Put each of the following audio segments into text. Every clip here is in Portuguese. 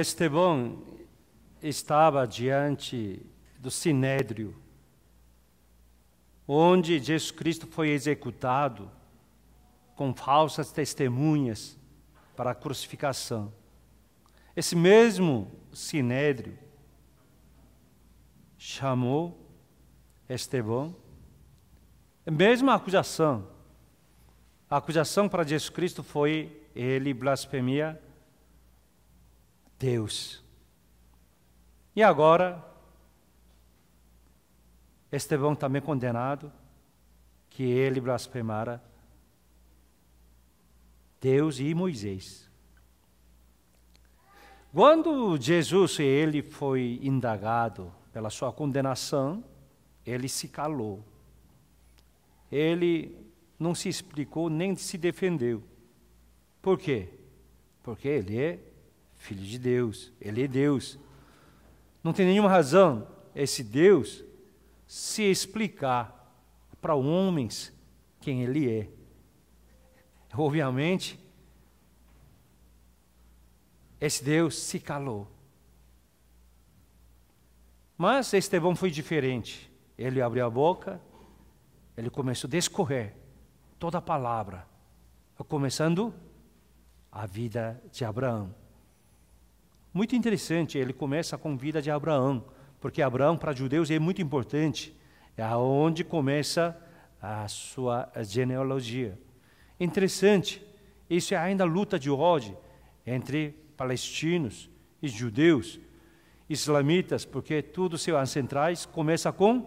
Estevão estava diante do sinédrio, onde Jesus Cristo foi executado com falsas testemunhas para a crucificação. Esse mesmo sinédrio chamou Estevão, é mesma acusação. A acusação para Jesus Cristo foi ele blasfemia Deus. E agora, Estevão também tá condenado, que ele blasfemara Deus e Moisés. Quando Jesus ele foi indagado pela sua condenação, ele se calou. Ele não se explicou nem se defendeu. Por quê? Porque ele é filho de Deus, ele é Deus. Não tem nenhuma razão esse Deus se explicar para homens quem ele é. Obviamente, esse Deus se calou. Mas Estevão foi diferente. Ele abriu a boca, ele começou a descorrer toda a palavra, começando a vida de Abraão. Muito interessante, ele começa com a vida de Abraão, porque Abraão para judeus é muito importante, é aonde começa a sua genealogia. Interessante, isso é ainda a luta de hoje entre palestinos e judeus, islamitas, porque todos seus ancestrais começa com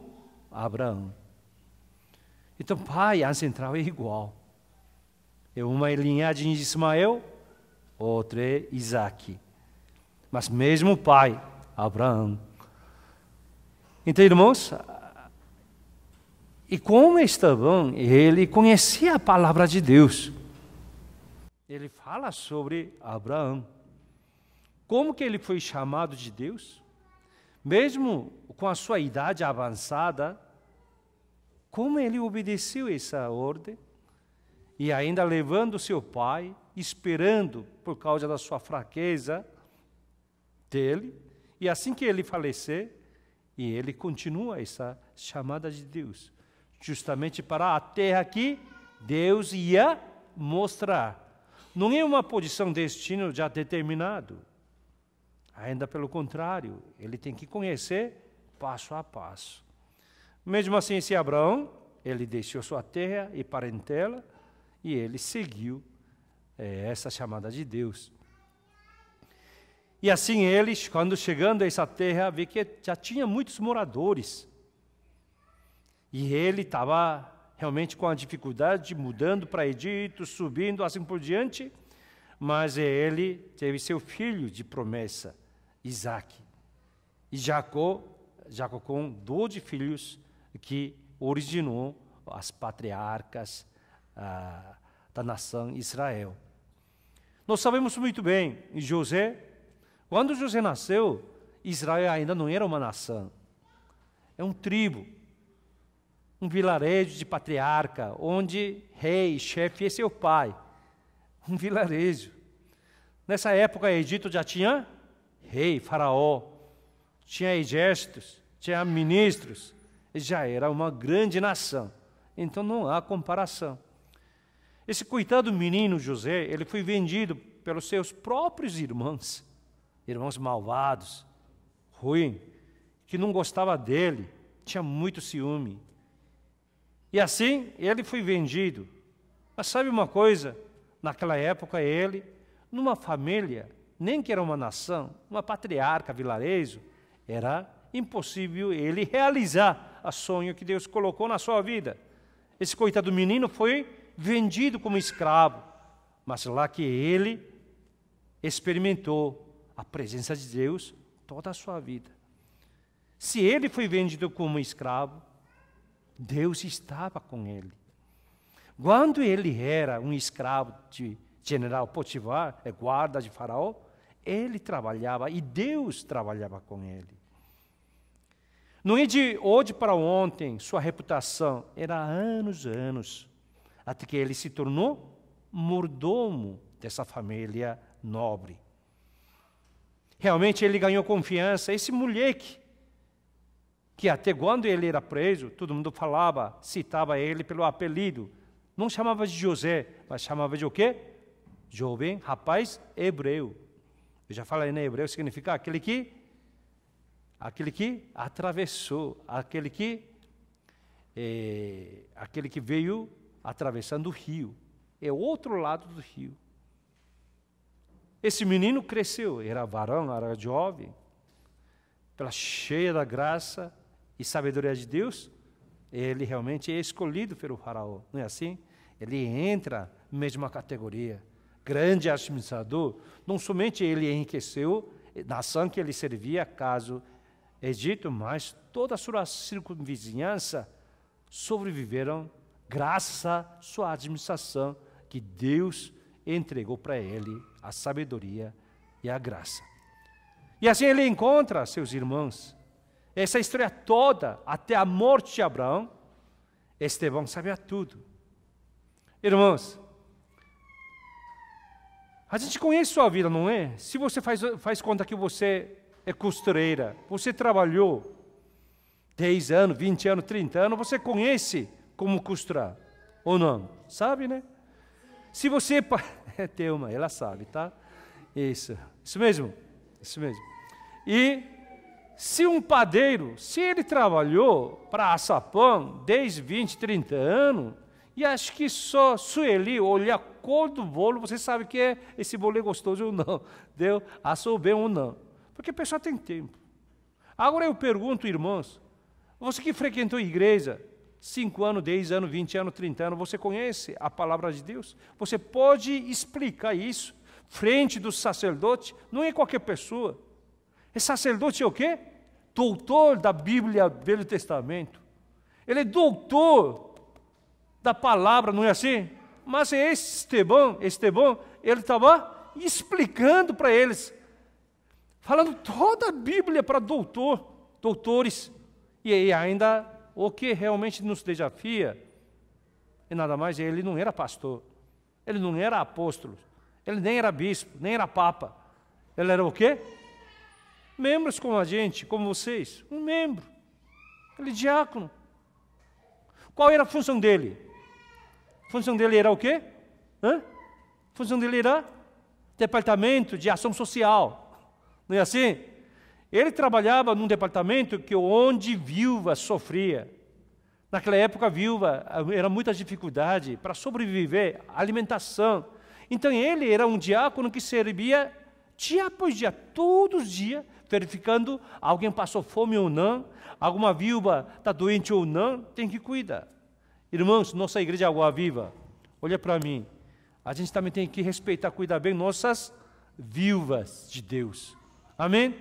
Abraão. Então, pai ancestral é igual. É uma linhagem de Ismael, outra é Isaac mas mesmo o pai, Abraão. Então, irmãos, e como Estevão, ele conhecia a palavra de Deus. Ele fala sobre Abraão. Como que ele foi chamado de Deus? Mesmo com a sua idade avançada, como ele obedeceu essa ordem? E ainda levando seu pai, esperando por causa da sua fraqueza, dele, e assim que ele falecer, e ele continua essa chamada de Deus, justamente para a terra que Deus ia mostrar. Não é uma posição destino já determinado. Ainda pelo contrário, ele tem que conhecer passo a passo. Mesmo assim, esse Abraão, ele deixou sua terra e parentela e ele seguiu é, essa chamada de Deus. E assim eles, quando chegando a essa terra, vê que já tinha muitos moradores. E ele estava realmente com a dificuldade, mudando para Egito, subindo, assim por diante. Mas ele teve seu filho de promessa, Isaac. E Jacó, Jacó com 12 filhos, que originou as patriarcas ah, da nação Israel. Nós sabemos muito bem, José quando José nasceu, Israel ainda não era uma nação. É um tribo, um vilarejo de patriarca, onde rei, chefe é seu pai. Um vilarejo. Nessa época, Egito já tinha rei, faraó, tinha exércitos, tinha ministros, e já era uma grande nação. Então não há comparação. Esse coitado menino José, ele foi vendido pelos seus próprios irmãos irmãos malvados, ruim, que não gostava dele, tinha muito ciúme. E assim ele foi vendido. Mas sabe uma coisa? Naquela época ele, numa família, nem que era uma nação, uma patriarca, vilarejo, era impossível ele realizar o sonho que Deus colocou na sua vida. Esse coitado menino foi vendido como escravo, mas lá que ele experimentou a presença de Deus toda a sua vida. Se ele foi vendido como escravo, Deus estava com ele. Quando ele era um escravo de general Potivar, é guarda de Faraó, ele trabalhava e Deus trabalhava com ele. Não é de hoje para ontem, sua reputação era anos e anos, até que ele se tornou mordomo dessa família nobre. Realmente ele ganhou confiança. Esse moleque, que até quando ele era preso, todo mundo falava, citava ele pelo apelido. Não chamava de José, mas chamava de o quê? Jovem, rapaz, hebreu. Eu já falei, né? Hebreu significa aquele que aquele que atravessou, aquele que é, aquele que veio atravessando o rio, é o outro lado do rio. Esse menino cresceu, era varão, era jovem, pela cheia da graça e sabedoria de Deus, ele realmente é escolhido pelo faraó, não é assim? Ele entra na mesma categoria. Grande administrador, não somente ele enriqueceu nação que ele servia, caso Egito, mas toda a sua circunvizinhança sobreviveram graças à sua administração que Deus entregou para ele a sabedoria e a graça. E assim ele encontra seus irmãos. Essa história toda, até a morte de Abraão, Estevão sabia tudo. Irmãos, a gente conhece sua vida, não é? Se você faz, faz conta que você é costureira, você trabalhou 10 anos, 20 anos, 30 anos, você conhece como costurar ou não? Sabe, né? Se você. É Teuma, ela sabe, tá? Isso. Isso mesmo. Isso mesmo. E se um padeiro, se ele trabalhou para Açapão 10, 20, 30 anos, e acho que só Sueli olhar a cor do bolo, você sabe que é esse bolo é gostoso ou não, deu bem ou não. Porque a pessoa tem tempo. Agora eu pergunto, irmãos, você que frequentou a igreja, 5 anos, 10 anos, 20 anos, 30 anos, você conhece a palavra de Deus? Você pode explicar isso frente do sacerdote? Não é qualquer pessoa. É sacerdote é o quê? Doutor da Bíblia, Velho Testamento. Ele é doutor da palavra, não é assim? Mas esse é Estevão, Estevão, ele estava explicando para eles, falando toda a Bíblia para doutor, doutores, e ainda o que realmente nos desafia, e nada mais, é ele não era pastor, ele não era apóstolo, ele nem era bispo, nem era papa. Ele era o quê? Membros como a gente, como vocês, um membro. Ele diácono. Qual era a função dele? A função dele era o quê? Hã? A função dele era departamento de ação social. Não é assim? Ele trabalhava num departamento que onde viúva sofria. Naquela época, a viúva ah, era muita dificuldade para sobreviver, alimentação. Então, ele era um diácono que servia dia após dia, todos os dias, verificando alguém passou fome ou não, alguma viúva está doente ou não, tem que cuidar. Irmãos, nossa igreja é Água Viva, olha para mim, a gente também tem que respeitar, cuidar bem nossas viúvas de Deus. Amém?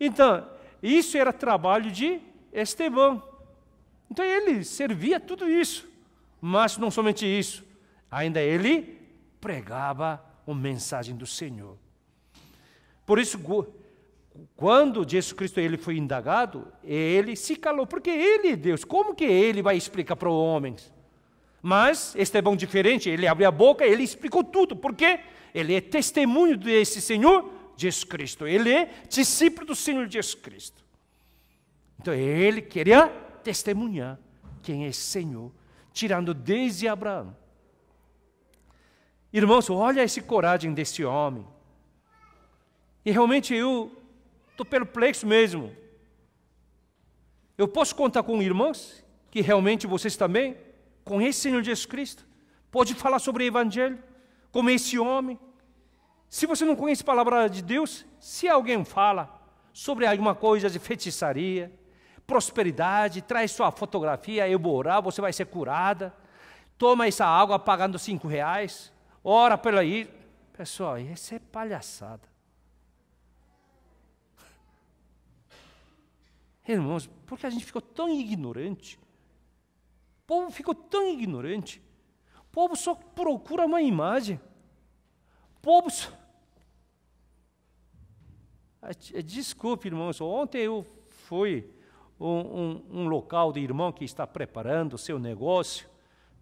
Então, isso era trabalho de Estevão. Então ele servia tudo isso, mas não somente isso, ainda ele pregava a mensagem do Senhor. Por isso, quando Jesus Cristo ele foi indagado, ele se calou, porque ele é Deus. Como que ele vai explicar para os homens? Mas Estevão diferente, ele abriu a boca, ele explicou tudo, porque ele é testemunho desse Senhor Jesus Cristo. Ele é discípulo do Senhor Jesus Cristo. Então ele queria testemunhar quem é Senhor, tirando desde Abraão. Irmãos, olha essa coragem desse homem. E realmente eu estou perplexo mesmo. Eu posso contar com irmãos que realmente vocês também conhecem o Senhor Jesus Cristo? Pode falar sobre o Evangelho, como esse homem, se você não conhece a palavra de Deus, se alguém fala sobre alguma coisa de feitiçaria, prosperidade, traz sua fotografia, eu vou orar, você vai ser curada, toma essa água pagando cinco reais, ora pela aí. Pessoal, isso é palhaçada. Irmãos, porque a gente ficou tão ignorante? O povo ficou tão ignorante. O povo só procura uma imagem. Povos. Ah, eh, desculpe, irmãos, ontem eu fui um, um, um local de irmão que está preparando o seu negócio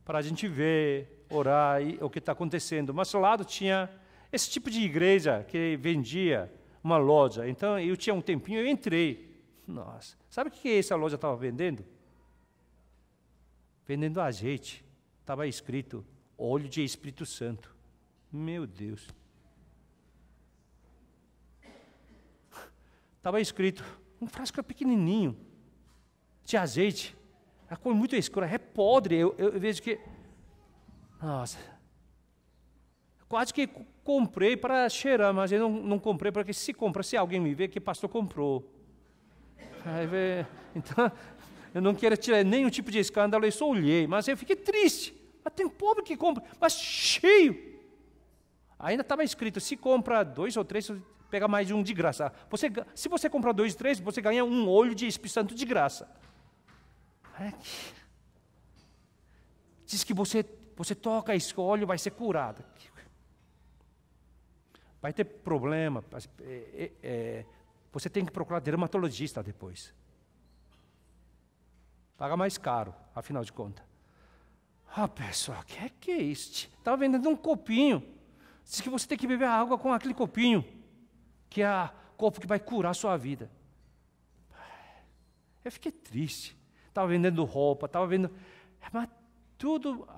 para a gente ver, orar e, o que está acontecendo. Mas ao lado tinha esse tipo de igreja que vendia uma loja. Então eu tinha um tempinho, eu entrei. Nossa, sabe o que essa loja estava vendendo? Vendendo azeite. Estava escrito óleo de Espírito Santo. Meu Deus. Estava escrito, um frasco pequenininho, de azeite. A cor muito escura, é podre. Eu, eu, eu vejo que. Nossa. Quase que comprei para cheirar, mas eu não, não comprei porque se compra, se alguém me ver que pastor comprou. Aí, então, eu não quero tirar nenhum tipo de escândalo, eu só olhei, mas eu fiquei triste. Mas tem pobre que compra, mas cheio. Ainda estava escrito: se compra dois ou três, pega mais um de graça. Você, se você comprar dois, três, você ganha um olho de Espírito Santo de graça. É diz que você, você toca esse olho, vai ser curado. Vai ter problema. É, é, é, você tem que procurar dermatologista depois. Paga mais caro, afinal de contas. Ah, pessoal, o que é que é isso? Estava vendendo um copinho. Diz que você tem que beber a água com aquele copinho, que é o copo que vai curar a sua vida. Eu fiquei triste. Estava vendendo roupa, estava vendendo. Mas tudo.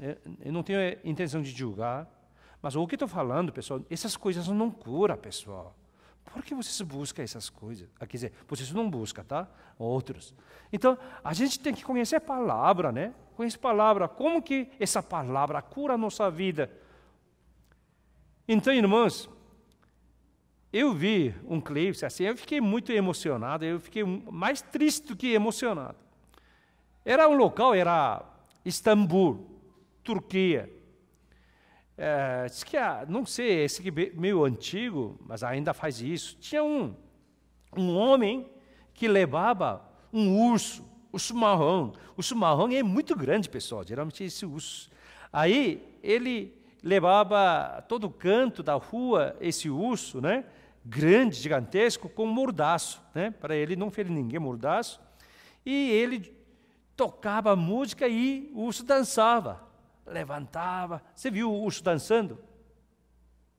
É, eu não tenho intenção de julgar. Mas o que estou falando, pessoal, essas coisas não curam, pessoal. Por que vocês buscam essas coisas? Ah, quer dizer, vocês não buscam, tá? Outros. Então, a gente tem que conhecer a palavra, né? com essa palavra. Como que essa palavra cura a nossa vida? Então, irmãos, eu vi um clipe assim, eu fiquei muito emocionado, eu fiquei mais triste do que emocionado. Era um local, era Istambul, Turquia. É, diz que, ah, não sei, esse que é meio antigo, mas ainda faz isso. Tinha um, um homem que levava um urso o chimarrão. O chimarrão é muito grande, pessoal, geralmente é esse urso. Aí ele levava todo canto da rua esse urso, né? Grande, gigantesco, com mordaço, né? Para ele não ferir ninguém mordaço. E ele tocava música e o urso dançava, levantava. Você viu o urso dançando?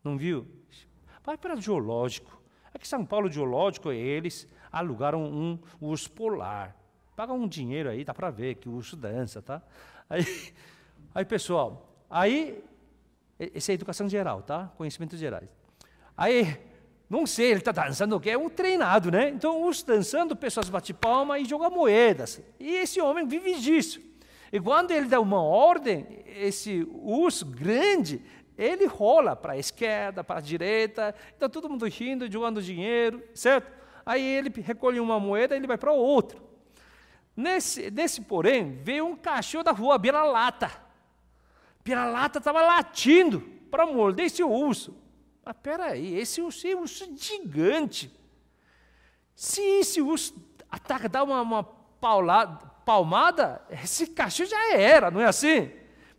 Não viu? Vai para o zoológico. Aqui em São Paulo, o zoológico, é eles alugaram um urso polar. Paga um dinheiro aí, dá para ver que o urso dança, tá? Aí, aí pessoal, aí essa é educação geral, tá? Conhecimentos gerais. Aí, não sei, ele está dançando o quê? É um treinado, né? Então, os dançando, pessoas bate palma e jogam moedas. E esse homem vive disso. E quando ele dá uma ordem, esse urso grande, ele rola para a esquerda, para a direita, está então, todo mundo rindo, jogando dinheiro, certo? Aí ele recolhe uma moeda e ele vai para outra. Nesse, nesse porém, veio um cachorro da rua, lata Biralata. lata estava latindo para morder esse urso. Mas peraí, esse urso é um urso gigante. Se esse urso ataca, dá uma, uma paulada, palmada, esse cachorro já era, não é assim?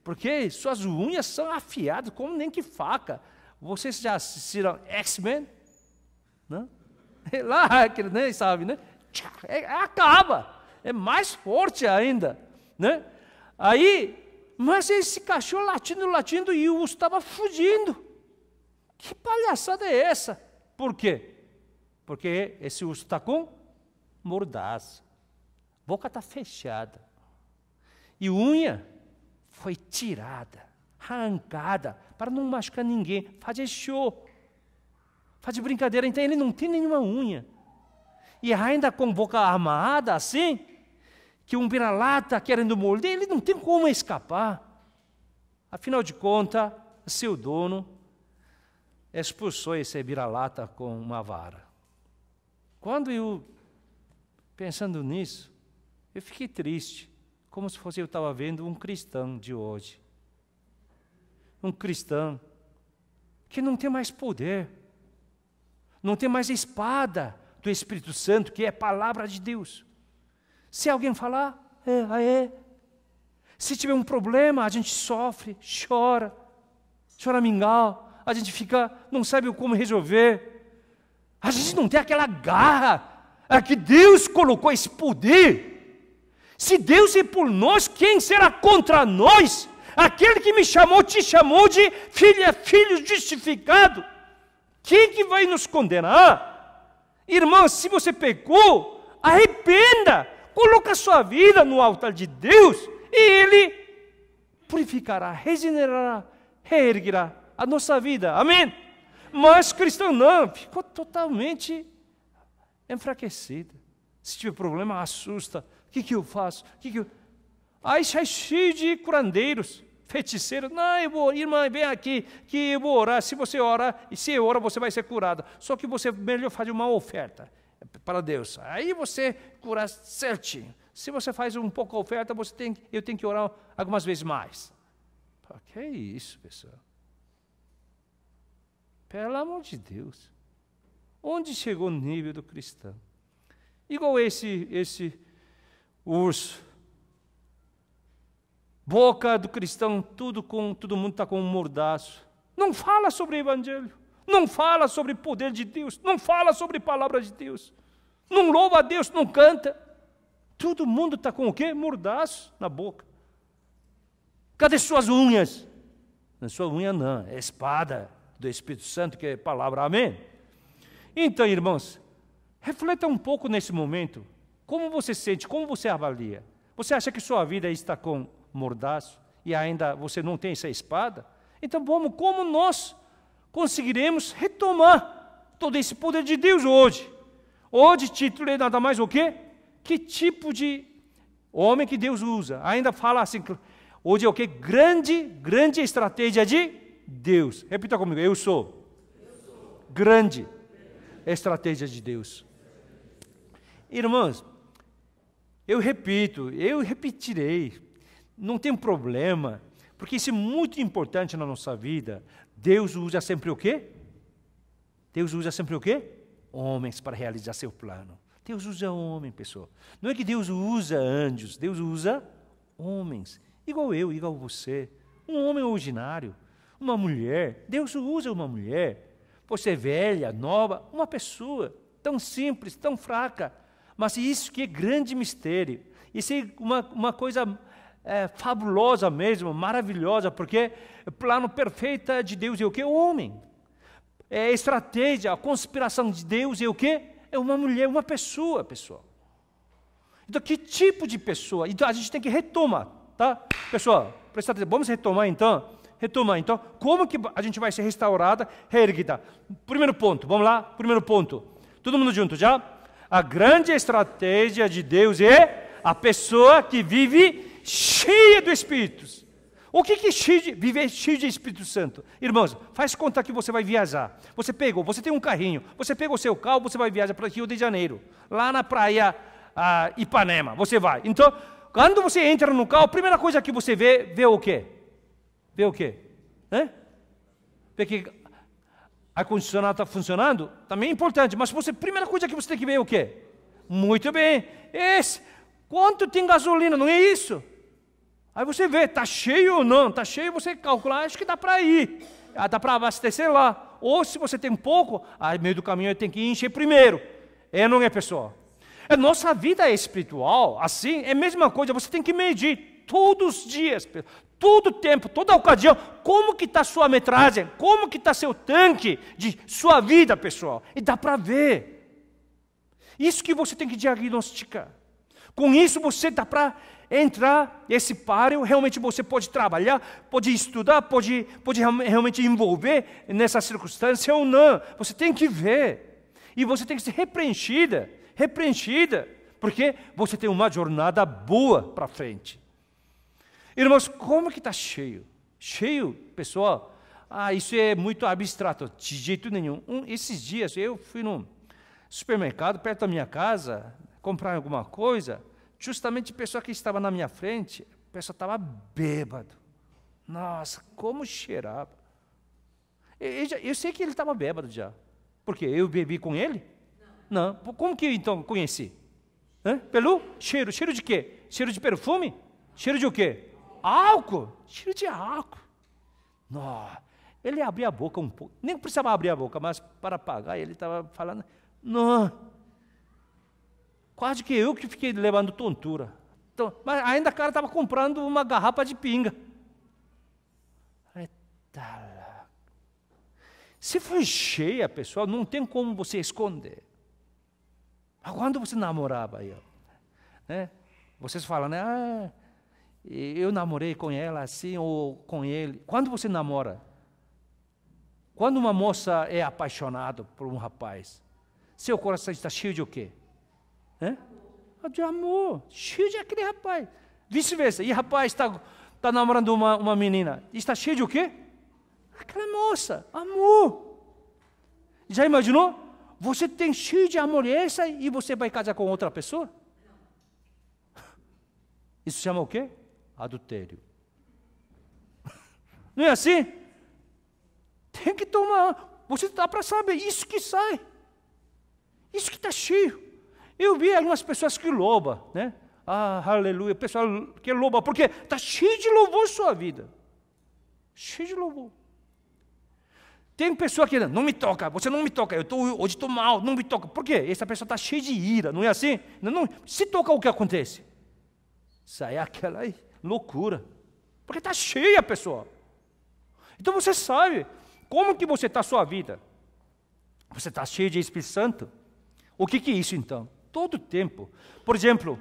Porque suas unhas são afiadas como nem que faca. Vocês já assistiram X-Men? Não? lá, aquele nem sabe, né? É, acaba é mais forte ainda, né? Aí, mas esse cachorro latindo, latindo e o urso estava fugindo. Que palhaçada é essa? Por quê? Porque esse urso está com mordaz, boca está fechada e unha foi tirada, arrancada para não machucar ninguém, Faz show, faz brincadeira. Então ele não tem nenhuma unha e ainda com boca armada assim, que um vira-lata querendo morder, ele não tem como escapar. Afinal de contas, seu dono expulsou esse vira-lata com uma vara. Quando eu, pensando nisso, eu fiquei triste, como se fosse eu estava vendo um cristão de hoje. Um cristão que não tem mais poder, não tem mais espada do Espírito Santo, que é a palavra de Deus. Se alguém falar, é, é. Se tiver um problema, a gente sofre, chora, chora mingau, a gente fica, não sabe como resolver. A gente não tem aquela garra é que Deus colocou esse poder. Se Deus é por nós, quem será contra nós? Aquele que me chamou, te chamou de filha, é filho justificado. Quem que vai nos condenar? Irmão, se você pecou, arrependa Coloca sua vida no altar de Deus e Ele purificará, regenerará, reerguerá a nossa vida. Amém? Mas cristão não, ficou totalmente enfraquecido. Se tiver problema, assusta. O que, que eu faço? O que, que eu... Aí sai é cheio de curandeiros, feiticeiros. Não, eu vou, irmã, vem aqui, que eu vou orar. Se você orar, e se eu orar, você vai ser curada. Só que você melhor fazer uma oferta para Deus. Aí você cura certinho. Se você faz um pouco oferta, você tem, eu tenho que orar algumas vezes mais. que é isso, pessoal? Pelo amor de Deus. Onde chegou o nível do cristão? Igual esse, esse urso. Boca do cristão, tudo com todo mundo está com um mordaço. Não fala sobre o evangelho não fala sobre poder de Deus, não fala sobre palavra de Deus, não louva a Deus, não canta. Todo mundo está com o quê? Mordaço na boca. Cadê suas unhas? Não sua unha, não, é espada do Espírito Santo, que é palavra, amém? Então, irmãos, reflita um pouco nesse momento. Como você sente, como você avalia? Você acha que sua vida está com mordaço e ainda você não tem essa espada? Então, vamos, como nós conseguiremos retomar todo esse poder de Deus hoje. Hoje, título é nada mais o quê? Que tipo de homem que Deus usa? Ainda fala assim, hoje é o que? Grande, grande estratégia de Deus. Repita comigo, eu sou. Eu sou. Grande estratégia de Deus. Irmãos, eu repito, eu repetirei, não tem problema, porque isso é muito importante na nossa vida. Deus usa sempre o quê? Deus usa sempre o quê? Homens para realizar seu plano. Deus usa homem, pessoal. Não é que Deus usa anjos, Deus usa homens. Igual eu, igual você. Um homem ordinário, uma mulher. Deus usa uma mulher. Você é velha, nova, uma pessoa tão simples, tão fraca. Mas isso que é grande mistério. Isso é uma, uma coisa é, fabulosa mesmo, maravilhosa, porque plano perfeito é de Deus é o que? O homem. É estratégia, a conspiração de Deus é o que? É uma mulher, uma pessoa, pessoal. Então, que tipo de pessoa? Então, a gente tem que retomar, tá? Pessoal, presta atenção, vamos retomar então? Retomar então, como que a gente vai ser restaurada, reerguida? Primeiro ponto, vamos lá? Primeiro ponto. Todo mundo junto já? A grande estratégia de Deus é a pessoa que vive cheia do Espírito. O que que cheio de, viver cheio de Espírito Santo? Irmãos, faz conta que você vai viajar. Você pegou, você tem um carrinho, você pega o seu carro, você vai viajar para Rio de Janeiro, lá na praia ah, Ipanema, você vai. Então, quando você entra no carro, a primeira coisa que você vê, vê o quê? Vê o quê? Hã? Vê que ar-condicionado está funcionando? Também é importante, mas você, a primeira coisa que você tem que ver é o quê? Muito bem, esse, quanto tem gasolina, não é isso? Aí você vê, está cheio ou não, está cheio, você calcula, acho que dá para ir, ah, dá para abastecer lá. Ou se você tem pouco, aí ah, meio do caminho tem que encher primeiro. É, não é, pessoal? A é, nossa vida espiritual, assim, é a mesma coisa, você tem que medir todos os dias, todo tempo, toda ocasião, como que está sua metragem, como que está seu tanque de sua vida, pessoal. E dá para ver. Isso que você tem que diagnosticar. Com isso você dá para entrar esse páreo, realmente você pode trabalhar, pode estudar, pode, pode realmente envolver nessa circunstância ou não. Você tem que ver. E você tem que ser repreenchida, repreenchida, porque você tem uma jornada boa para frente. Irmãos, como que está cheio? Cheio, pessoal. Ah, isso é muito abstrato, de jeito nenhum. Um, esses dias eu fui num supermercado perto da minha casa comprar alguma coisa Justamente a pessoa que estava na minha frente, a pessoa estava bêbado. Nossa, como cheirava. Eu, eu, eu sei que ele estava bêbado já. Porque eu bebi com ele? Não. Não. Como que então eu, então conheci? Hã? Pelo cheiro. Cheiro de quê? Cheiro de perfume? Cheiro de o quê? Álcool. Cheiro de álcool. Nossa. Ele abria a boca um pouco. Nem precisava abrir a boca, mas para pagar ele estava falando. Não. Quase que eu que fiquei levando tontura. Então, mas ainda o cara estava comprando uma garrafa de pinga. Tá Se foi cheia, pessoal, não tem como você esconder. Mas quando você namorava, eu, né? vocês falam, né? Ah, eu namorei com ela assim ou com ele. Quando você namora? Quando uma moça é apaixonada por um rapaz, seu coração está cheio de o quê? É? Ah, de amor, cheio de aquele rapaz. Vice-versa. E rapaz está tá namorando uma, uma menina. Está cheio de o quê? Aquela moça, amor. Já imaginou? Você tem cheio de amor essa e você vai casar com outra pessoa? Isso chama o quê? Adultério. Não é assim? Tem que tomar. Você está para saber isso que sai. Isso que está cheio. Eu vi algumas pessoas que loba, né? Ah, aleluia, pessoal que loba, porque está cheio de louvor sua vida. Cheio de louvor. Tem pessoa que não me toca, você não me toca, eu tô, hoje estou mal, não me toca. Por quê? Essa pessoa está cheia de ira, não é assim? Não, não, se toca, o que acontece? Sai aquela loucura. Porque está cheia a pessoa. Então você sabe como que você está a sua vida. Você está cheio de Espírito Santo? O que, que é isso então? todo o tempo. Por exemplo,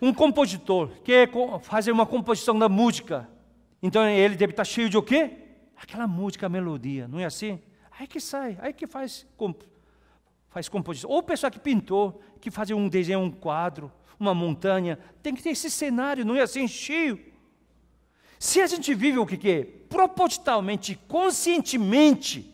um compositor quer é fazer uma composição da música, então ele deve estar tá cheio de o quê? Aquela música, melodia, não é assim? Aí que sai, aí que faz, comp faz composição. Ou pessoa que pintou, que faz um desenho, um quadro, uma montanha, tem que ter esse cenário, não é assim? Cheio. Se a gente vive o que, que é? Propositalmente, conscientemente,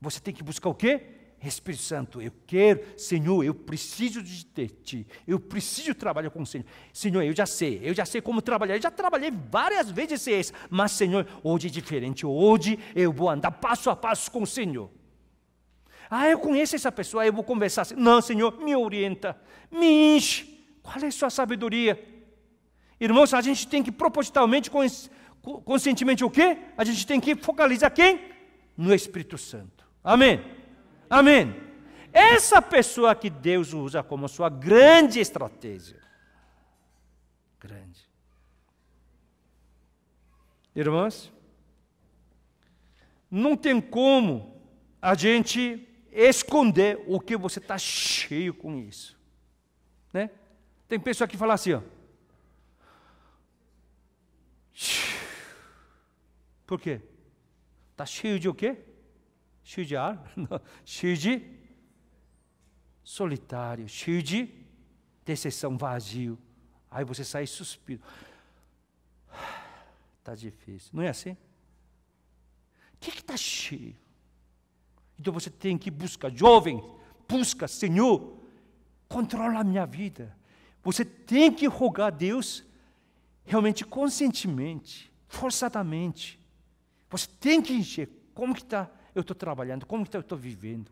você tem que buscar o quê? Espírito Santo, eu quero, Senhor, eu preciso de ti, eu preciso trabalhar com o Senhor. Senhor, eu já sei, eu já sei como trabalhar, eu já trabalhei várias vezes esse, mas Senhor, hoje é diferente, hoje eu vou andar passo a passo com o Senhor. Ah, eu conheço essa pessoa, eu vou conversar. Não, Senhor, me orienta, me enche. Qual é a sua sabedoria? Irmãos, a gente tem que propositalmente, conscientemente o quê? A gente tem que focalizar quem? No Espírito Santo. Amém. Amém. Essa pessoa que Deus usa como sua grande estratégia. Grande. Irmãs, não tem como a gente esconder o que você está cheio com isso. Né? Tem pessoa que fala assim, ó. Por quê? Está cheio de o quê? Shujar, Shuji, solitário, Shuji, decepção, vazio. Aí você sai suspiro. Está difícil. Não é assim? O que está cheio? Então você tem que buscar, jovem, busca, Senhor, controla a minha vida. Você tem que rogar a Deus realmente conscientemente, forçadamente. Você tem que encher como que está eu estou trabalhando, como eu estou vivendo.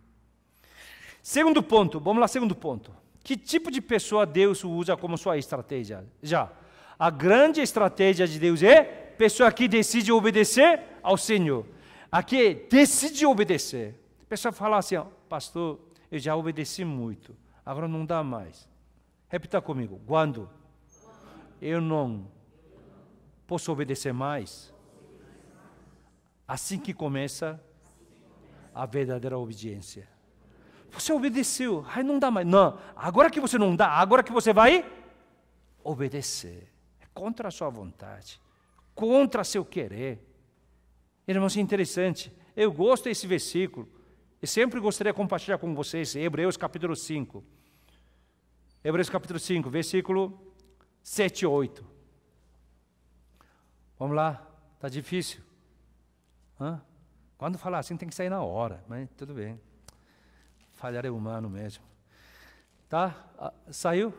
Segundo ponto, vamos lá, segundo ponto. Que tipo de pessoa Deus usa como sua estratégia? Já, a grande estratégia de Deus é pessoa que decide obedecer ao Senhor. Aqui decide obedecer. A pessoa fala assim, pastor, eu já obedeci muito, agora não dá mais. Repita comigo, quando eu não posso obedecer mais, assim que começa a verdadeira obediência. Você obedeceu, aí não dá mais. Não, agora que você não dá, agora que você vai obedecer. é Contra a sua vontade, contra seu querer. Irmãos, é interessante. Eu gosto desse versículo. E sempre gostaria de compartilhar com vocês Hebreus capítulo 5. Hebreus capítulo 5, versículo 7 e 8. Vamos lá, está difícil. Hã? Quando falar assim, tem que sair na hora, mas tudo bem. Falhar é humano mesmo. Tá? Ah, saiu?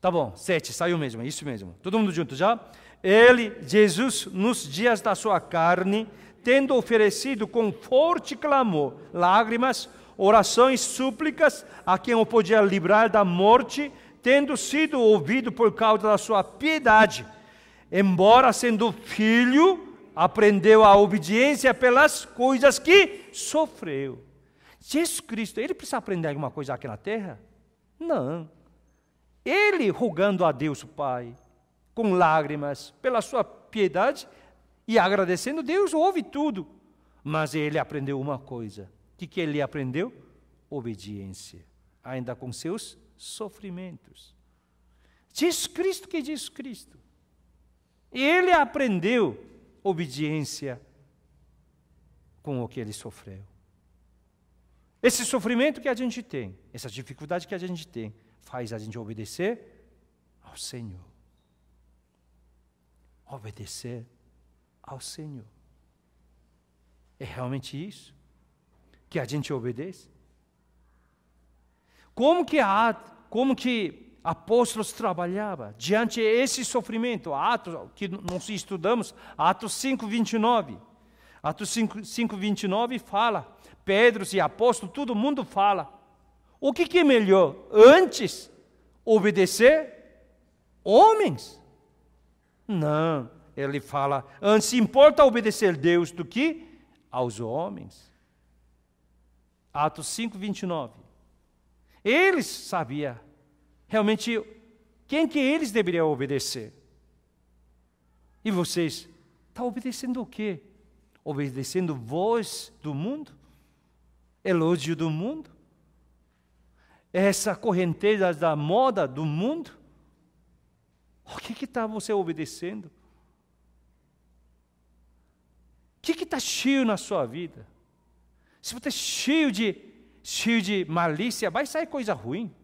Tá bom, sete, saiu mesmo, é isso mesmo. Todo mundo junto já? Ele, Jesus, nos dias da sua carne, tendo oferecido com forte clamor, lágrimas, orações, súplicas a quem o podia livrar da morte, tendo sido ouvido por causa da sua piedade, embora sendo filho, aprendeu a obediência pelas coisas que sofreu. Jesus Cristo, ele precisa aprender alguma coisa aqui na terra? Não. Ele rogando a Deus Pai, com lágrimas, pela sua piedade e agradecendo, Deus ouve tudo. Mas ele aprendeu uma coisa. O que, que ele aprendeu? Obediência, ainda com seus sofrimentos. Jesus Cristo que Jesus Cristo. Ele aprendeu obediência com o que ele sofreu. Esse sofrimento que a gente tem, essa dificuldade que a gente tem, faz a gente obedecer ao Senhor. Obedecer ao Senhor. É realmente isso? Que a gente obedece? Como que a, como que apóstolos trabalhavam diante esse sofrimento, Atos, que nós estudamos, Atos 5, 29. Atos 5, 5 29 fala, Pedro e apóstolos, todo mundo fala. O que, que é melhor? Antes, obedecer homens? Não, ele fala, antes importa obedecer a Deus do que aos homens. Atos 5, 29. Eles sabiam realmente quem que eles deveriam obedecer. E vocês, tá obedecendo o quê? Obedecendo voz do mundo? Elogio do mundo? É essa correnteza da moda do mundo? O que está você obedecendo? O que está cheio na sua vida? Se você está cheio de, cheio de malícia, vai sair coisa ruim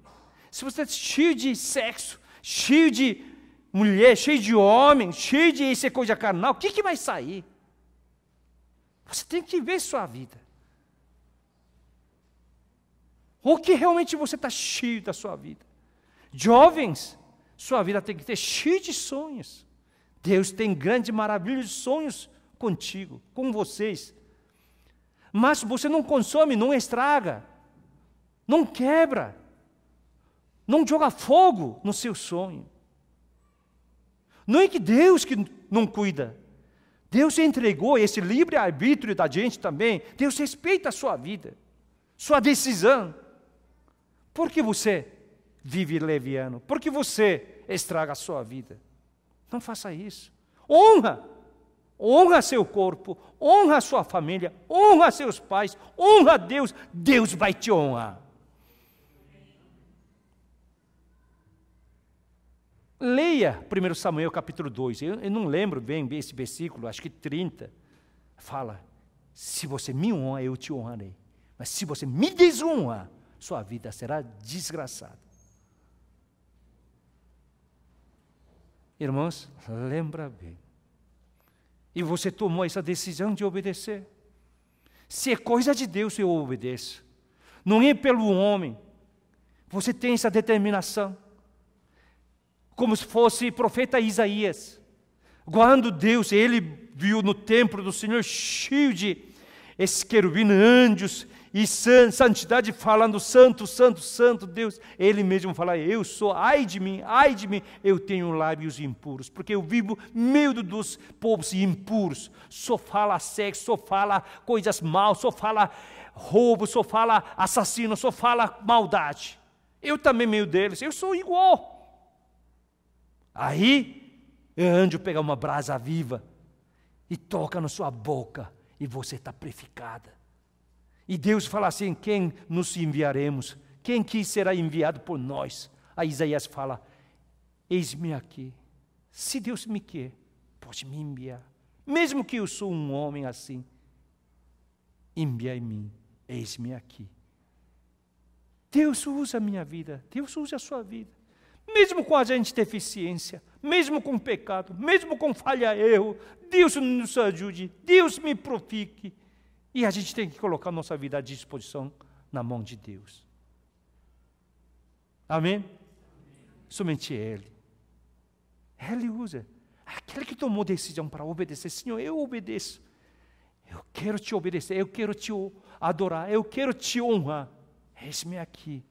se você está cheio de sexo, cheio de mulher, cheio de homem, cheio de isso é coisa carnal, o que, que vai sair? Você tem que ver sua vida. O que realmente você está cheio da sua vida? Jovens, sua vida tem que ter cheio de sonhos. Deus tem grandes maravilhas sonhos contigo, com vocês. Mas você não consome, não estraga, não quebra. Não joga fogo no seu sonho. Não é que Deus que não cuida. Deus entregou esse livre-arbítrio da gente também. Deus respeita a sua vida, sua decisão. Por que você vive leviano? Por que você estraga a sua vida? Não faça isso. Honra. Honra seu corpo, honra sua família, honra seus pais, honra Deus. Deus vai te honrar. Leia 1 Samuel capítulo 2, eu, eu não lembro bem esse versículo, acho que 30. Fala: Se você me honra, eu te honrarei. Mas se você me desonra, sua vida será desgraçada. Irmãos, lembra bem. E você tomou essa decisão de obedecer. Se é coisa de Deus, eu obedeço. Não é pelo homem. Você tem essa determinação como se fosse profeta Isaías. Quando Deus, ele viu no templo do Senhor cheio de esses anjos e santidade falando santo, santo, santo Deus. Ele mesmo fala: Eu sou, ai de mim, ai de mim, eu tenho lábios impuros, porque eu vivo meio dos povos impuros. Só fala sexo, só fala coisas mal, só fala roubo, só fala assassino, só fala maldade. Eu também meio deles, eu sou igual. Aí, eu anjo pega uma brasa viva e toca na sua boca e você está purificada. E Deus fala assim: quem nos enviaremos? Quem que será enviado por nós? Aí Isaías fala: Eis-me aqui. Se Deus me quer, pode me enviar. Mesmo que eu sou um homem assim, envia em mim. eis-me aqui. Deus usa a minha vida, Deus usa a sua vida mesmo com a gente deficiência, mesmo com pecado, mesmo com falha erro, Deus nos ajude, Deus me profique, E a gente tem que colocar nossa vida à disposição na mão de Deus. Amém? Amém. Somente Ele. Ele usa. Aquele que tomou decisão para obedecer, Senhor, eu obedeço. Eu quero te obedecer, eu quero te adorar, eu quero te honrar. Eis-me aqui.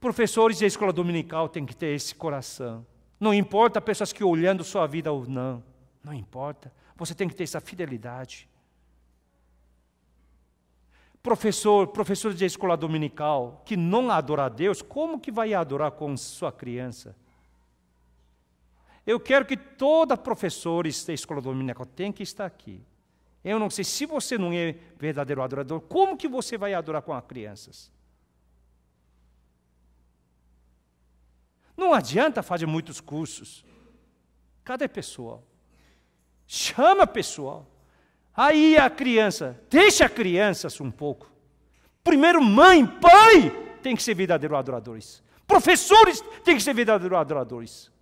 Professores da escola dominical têm que ter esse coração. Não importa pessoas que olhando sua vida ou não, não importa. Você tem que ter essa fidelidade. Professor, professor de escola dominical que não adora a Deus, como que vai adorar com sua criança? Eu quero que toda professores da escola dominical tenha que estar aqui. Eu não sei se você não é verdadeiro adorador, como que você vai adorar com as crianças? Não adianta fazer muitos cursos. Cadê pessoal? Chama pessoal. Aí a criança, deixa a criança um pouco. Primeiro, mãe, pai, tem que ser verdadeiros adoradores. Professores têm que ser verdadeiros adoradores.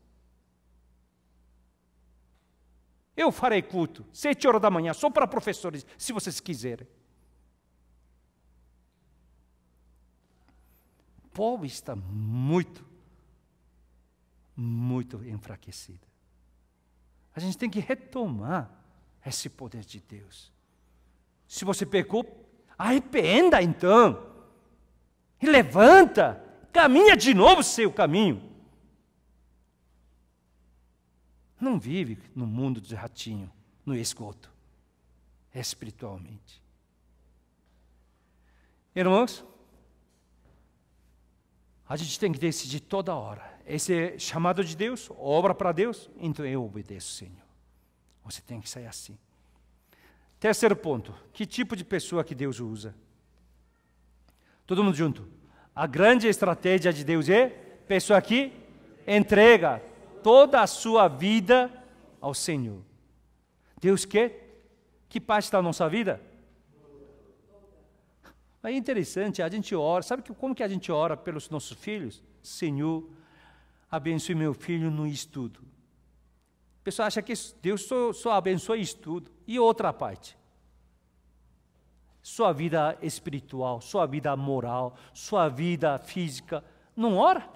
Eu farei culto, sete horas da manhã, só para professores, se vocês quiserem. Paulo está muito muito enfraquecida. A gente tem que retomar esse poder de Deus. Se você pecou, arrependa então. E levanta, caminha de novo seu caminho. Não vive no mundo de ratinho, no esgoto, espiritualmente. Irmãos, a gente tem que decidir toda hora. Esse é chamado de Deus, obra para Deus, então eu obedeço, Senhor. Você tem que sair assim. Terceiro ponto: que tipo de pessoa que Deus usa? Todo mundo junto. A grande estratégia de Deus é pessoa que entrega toda a sua vida ao Senhor. Deus quer que parte da nossa vida Aí é interessante, a gente ora, sabe que, como que a gente ora pelos nossos filhos? Senhor, abençoe meu filho no estudo. O pessoal acha que Deus só, só abençoa estudo. E outra parte? Sua vida espiritual, sua vida moral, sua vida física. Não ora?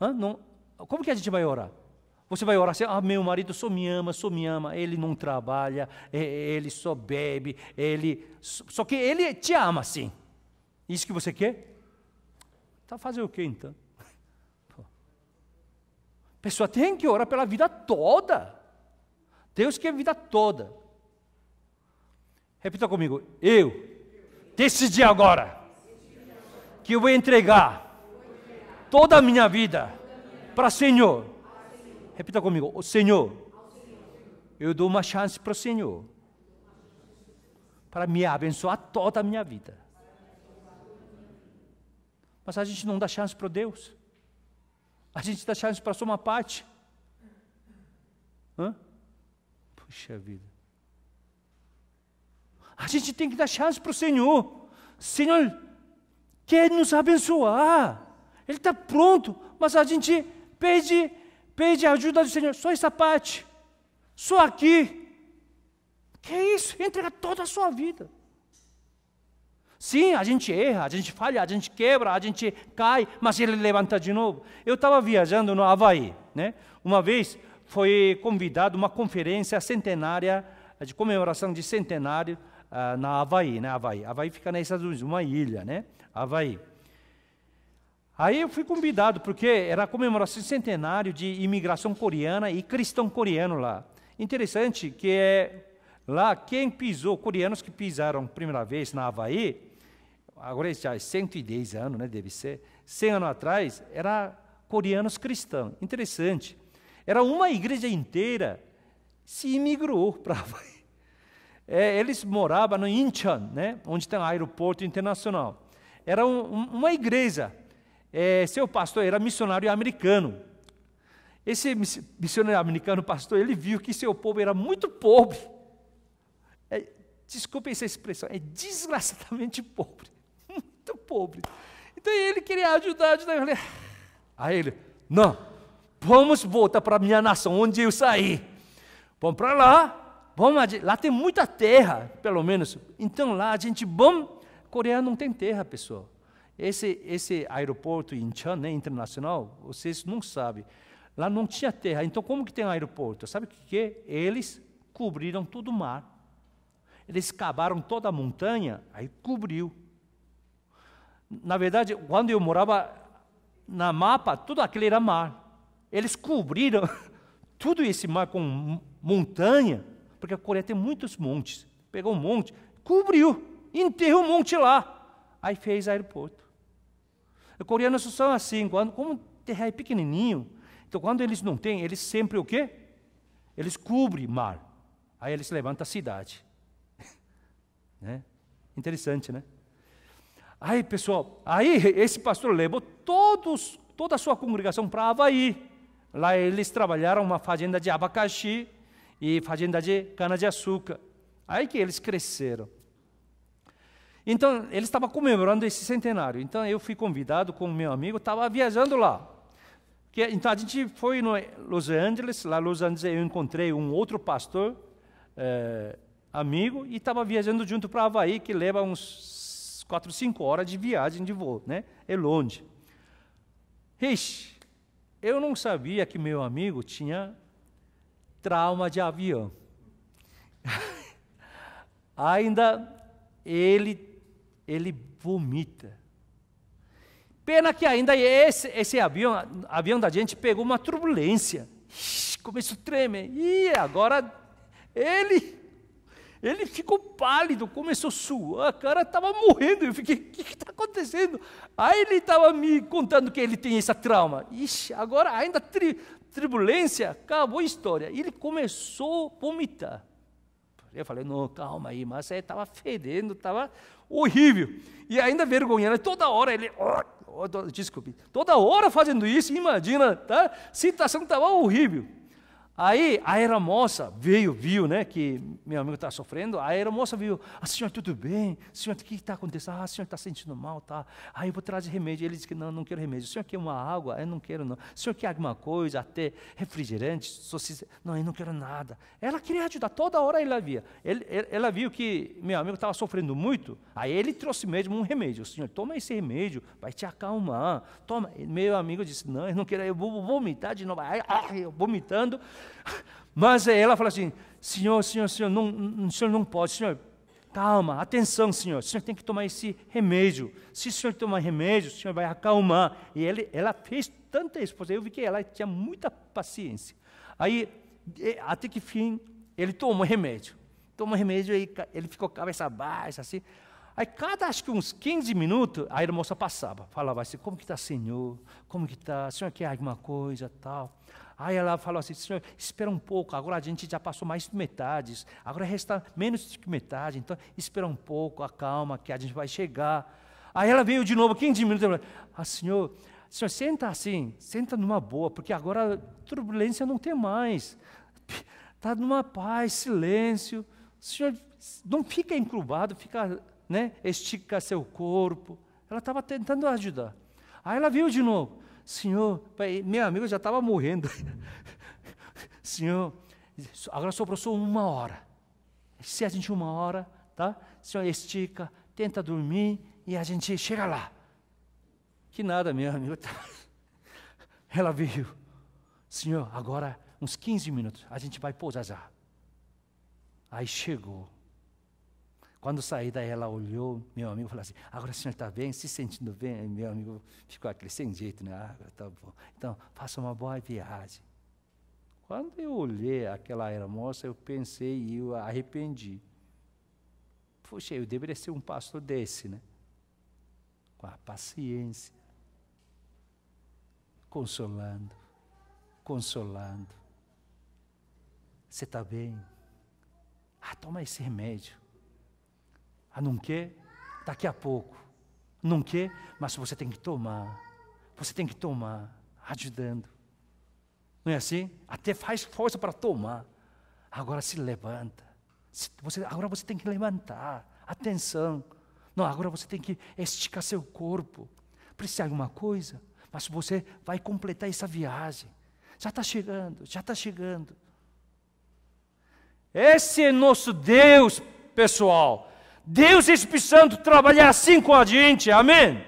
Hã? Não. Como que a gente vai orar? Você vai orar assim: ah, meu marido só me ama, só me ama. Ele não trabalha, é, é, ele só bebe, ele. Só que ele te ama, sim. Isso que você quer? Tá fazer o quê então? pessoa tem que orar pela vida toda. Deus quer a vida toda. Repita comigo: eu decidi agora que eu vou entregar toda a minha vida para o Senhor Repita comigo: O Senhor, eu dou uma chance para o Senhor para me abençoar toda a minha vida. Mas a gente não dá chance para Deus. A gente dá chance para só uma parte. Hã? Puxa vida. A gente tem que dar chance para o Senhor. Senhor quer nos abençoar. Ele está pronto, mas a gente pede pede a ajuda do Senhor, só essa parte, só aqui. Que é isso? Entrega toda a sua vida. Sim, a gente erra, a gente falha, a gente quebra, a gente cai, mas ele levanta de novo. Eu estava viajando no Havaí, né? Uma vez foi convidado uma conferência centenária eh, de comemoração de centenário uh, na Havaí, né? Havaí, Havaí fica nos Estados Unidos, uma ilha, né? Havaí. Aí eu fui convidado, porque era a comemoração centenário de imigração coreana e cristão coreano lá. Interessante que é lá quem pisou, coreanos que pisaram primeira vez na Havaí, agora já é 110 anos, né, deve ser, 100 anos atrás, era coreanos cristãos. Interessante. Era uma igreja inteira se imigrou para Havaí. É, eles moravam no Incheon, né, onde tem um aeroporto internacional. Era um, uma igreja é, seu pastor era missionário americano. Esse missionário americano, pastor, ele viu que seu povo era muito pobre. É, desculpem essa expressão, é desgraçadamente pobre. Muito pobre. Então ele queria ajudar, ajudar. Eu falei, aí ele, não, vamos voltar para a minha nação, onde eu saí. Vamos para lá, vamos lá tem muita terra, pelo menos. Então lá a gente, bom Coreia não tem terra, pessoal. Esse, esse aeroporto em Incheon, né, internacional, vocês não sabem. Lá não tinha terra, então como que tem um aeroporto? Sabe o que é? Eles cobriram todo o mar. Eles cavaram toda a montanha, aí cobriu. Na verdade, quando eu morava na mapa, tudo aquilo era mar. Eles cobriram tudo esse mar com montanha, porque a Coreia tem muitos montes. Pegou um monte, cobriu, enterrou um monte lá. Aí fez aeroporto. Os coreanos são assim, quando, como terra é pequenininho, então quando eles não têm, eles sempre o quê? Eles cobrem mar. Aí eles levantam a cidade. né? Interessante, né? Aí, pessoal, aí esse pastor levou todos, toda a sua congregação para Havaí. Lá eles trabalharam uma fazenda de abacaxi e fazenda de cana-de-açúcar. Aí que eles cresceram. Então, ele estava comemorando esse centenário. Então, eu fui convidado com meu amigo, estava viajando lá. Que, é, então, a gente foi no Los Angeles. Lá em Los Angeles, eu encontrei um outro pastor, é, amigo, e estava viajando junto para Havaí, que leva uns 4, 5 horas de viagem de voo, né? É longe. Ixi, eu não sabia que meu amigo tinha trauma de avião. Ainda ele ele vomita. Pena que ainda esse, esse avião, avião da gente pegou uma turbulência. começou a tremer. E agora ele ele ficou pálido, começou a suar, a cara estava morrendo. Eu fiquei, o que está acontecendo? Aí ele estava me contando que ele tem essa trauma. Ixi, agora ainda tri, tribulência, acabou a história. Ele começou a vomitar. Eu falei, não, calma aí, mas aí estava fedendo, estava horrível. E ainda vergonhando, toda hora ele, oh, oh, desculpe, toda hora fazendo isso, imagina, tá? Situação estava horrível. Aí a aeromoça veio, viu, né, que meu amigo está sofrendo. A aeromoça viu, a ah, senhora tudo bem? A senhora, o que está acontecendo? Ah, a senhora está sentindo mal, tá? Aí eu vou trazer remédio. Ele disse que não, não quero remédio. O senhor quer uma água? Eu não quero, não. O senhor quer alguma coisa, até refrigerante, Não, eu não quero nada. Ela queria ajudar, toda hora ela via. Ele, ela viu que meu amigo estava sofrendo muito, aí ele trouxe mesmo um remédio. O senhor, toma esse remédio, vai te acalmar. Toma. Meu amigo disse, não, eu não quero, eu vou vomitar de novo. Aí, ah, eu vomitando. Mas ela fala assim: Senhor, senhor, senhor, não, senhor não pode, senhor, calma, atenção, senhor, o senhor tem que tomar esse remédio. Se o senhor tomar remédio, o senhor vai acalmar. E ele, ela fez tanta esposa, eu vi que ela tinha muita paciência. Aí, até que fim, ele tomou remédio. Tomou remédio e ele ficou cabeça baixa, assim. Aí, cada, acho que uns 15 minutos, a irmã passava, falava assim, como que está, senhor? Como que está? O senhor quer alguma coisa, tal? Aí ela falou assim: Senhor, espera um pouco, agora a gente já passou mais de metade, agora resta menos de metade, então espera um pouco, acalma, que a gente vai chegar. Aí ela veio de novo, 15 minutos, ela falou: ah, Senhor, senhor, senta assim, senta numa boa, porque agora turbulência não tem mais, está numa paz, silêncio. Senhor, não fica encrubado, fica, né, estica seu corpo. Ela estava tentando ajudar. Aí ela veio de novo. Senhor, meu amigo já estava morrendo. Senhor, agora sobrou só uma hora. Se a gente uma hora, tá? Senhor, estica, tenta dormir e a gente chega lá. Que nada, meu amigo. Ela veio. Senhor, agora uns 15 minutos, a gente vai pousar já. Aí chegou quando saí daí, ela olhou, meu amigo falou assim: agora o senhor está bem, se sentindo bem? E meu amigo ficou aquele sem jeito, né? Ah, tá bom. Então, faça uma boa viagem. Quando eu olhei aquela aeromoça, eu pensei e eu arrependi. Puxa, eu deveria ser um pastor desse, né? Com a paciência, consolando, consolando. Você está bem? Ah, toma esse remédio. Ah, não quer? Daqui a pouco. Não quer? Mas você tem que tomar. Você tem que tomar. Ajudando. Não é assim? Até faz força para tomar. Agora se levanta. Você, agora você tem que levantar. Atenção. Não, agora você tem que esticar seu corpo. Precisa de alguma coisa, mas você vai completar essa viagem. Já está chegando, já está chegando. Esse é nosso Deus, pessoal. Deus Espírito Santo trabalhar assim com a gente, amém?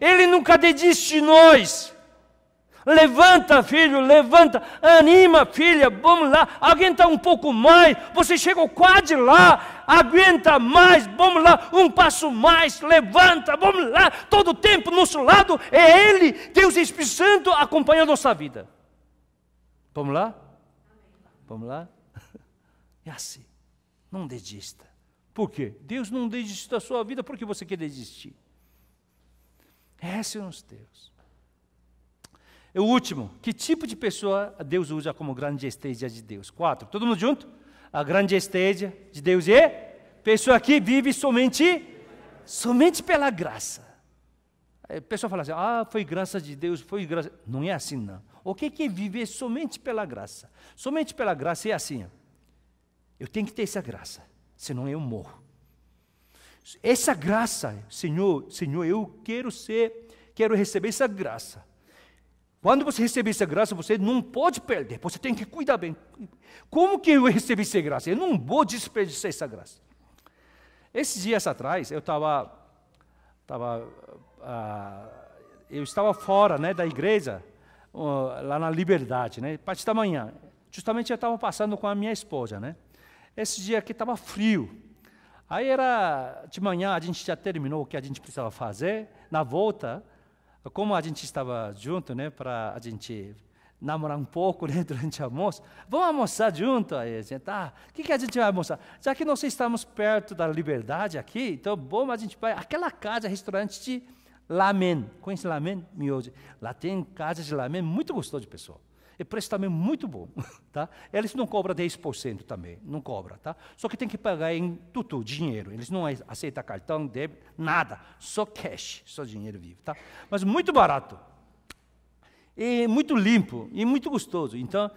Ele nunca desiste de nós. Levanta, filho, levanta, anima, filha, vamos lá, aguenta um pouco mais, você chegou quase lá, aguenta mais, vamos lá, um passo mais, levanta, vamos lá, todo o tempo, nosso lado é Ele, Deus Espírito Santo acompanhando nossa vida. Vamos lá? Vamos lá? É assim, não desista. Por quê? Deus não desiste da sua vida, por que você quer desistir? Esses são os teus. O último, que tipo de pessoa Deus usa como grande esteja de Deus? Quatro, todo mundo junto? A grande esteja de Deus é pessoa que vive somente, somente pela graça. O pessoa fala assim, ah, foi graça de Deus, foi graça. Não é assim, não. O que é viver somente pela graça? Somente pela graça é assim, eu tenho que ter essa graça senão eu morro. Essa graça, Senhor, Senhor, eu quero ser, quero receber essa graça. Quando você receber essa graça, você não pode perder, você tem que cuidar bem. Como que eu recebi essa graça? Eu não vou desperdiçar essa graça. Esses dias atrás, eu estava. Tava, ah, eu estava fora né, da igreja, lá na Liberdade, né, parte da manhã. Justamente eu estava passando com a minha esposa. Né? Esse dia aqui estava frio. Aí era de manhã, a gente já terminou o que a gente precisava fazer. Na volta, como a gente estava junto, né, para a gente namorar um pouco né, durante o almoço, vamos almoçar junto aí, gente. Ah, o que, que a gente vai almoçar? Já que nós estamos perto da liberdade aqui, então bom, a gente vai aquela casa, restaurante de lamen. Conhece lamen, Lá tem casa de lamen muito gostoso de pessoa. E preço também muito bom, tá? Eles não cobram 10% também, não cobra, tá? Só que tem que pagar em tudo, dinheiro. Eles não aceitam cartão, débito, nada. Só cash, só dinheiro vivo, tá? Mas muito barato. E muito limpo, e muito gostoso. Então,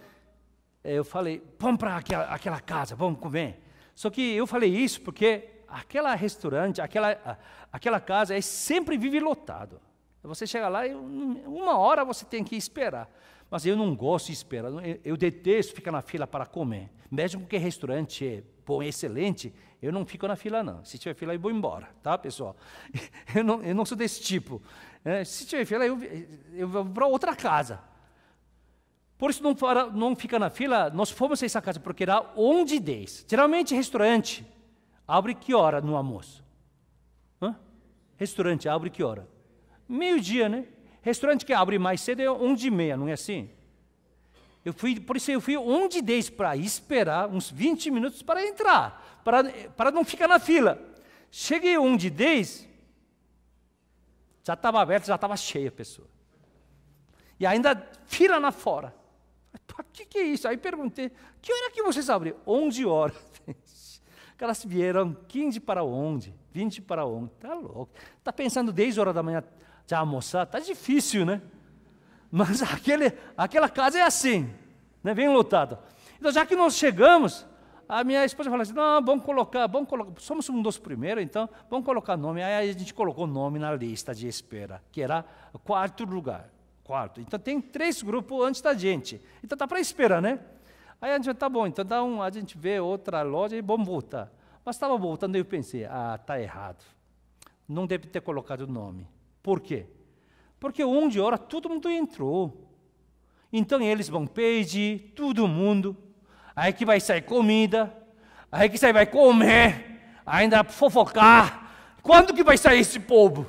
eh, eu falei, vamos para aquela, aquela casa, vamos comer. Só que eu falei isso porque aquela restaurante, aquela, aquela casa é sempre vive lotado. Você chega lá e uma hora você tem que esperar. Mas eu não gosto de esperar, eu detesto ficar na fila para comer. Mesmo que restaurante é bom, excelente, eu não fico na fila não. Se tiver fila eu vou embora, tá pessoal? Eu não, eu não sou desse tipo. É, se tiver fila eu, eu vou para outra casa. Por isso não, não fica na fila, nós fomos a essa casa porque era onde 10. Geralmente restaurante abre que hora no almoço? Hã? Restaurante abre que hora? Meio dia, né? Restaurante que abre mais cedo é 11 e meia, não é assim? Eu fui, por isso eu fui 11 e 10 para esperar uns 20 minutos para entrar, para, para não ficar na fila. Cheguei 11 e 10, já estava aberto, já estava cheia a pessoa. E ainda fila na fora. O ah, que, que é isso? Aí perguntei, que hora que vocês abrem? 11 horas. Elas vieram 15 para onde? 20 para onde? Está louco. Está pensando 10 horas da manhã, já almoçar? Está difícil, né? Mas aquele, aquela casa é assim, né? bem lotada. Então, já que nós chegamos, a minha esposa falou assim: não, vamos colocar, vamos colocar, somos um dos primeiros, então vamos colocar nome. Aí a gente colocou o nome na lista de espera, que era quarto lugar. Quarto. Então tem três grupos antes da gente. Então tá para esperar, né? Aí a gente tá bom, então dá um, a gente vê outra loja e vamos voltar. Mas estava voltando e eu pensei, ah, tá errado. Não deve ter colocado o nome. Por quê? Porque onde ora, todo mundo entrou. Então eles vão pedir, todo mundo. Aí que vai sair comida, aí que sair vai comer, ainda fofocar. Quando que vai sair esse povo?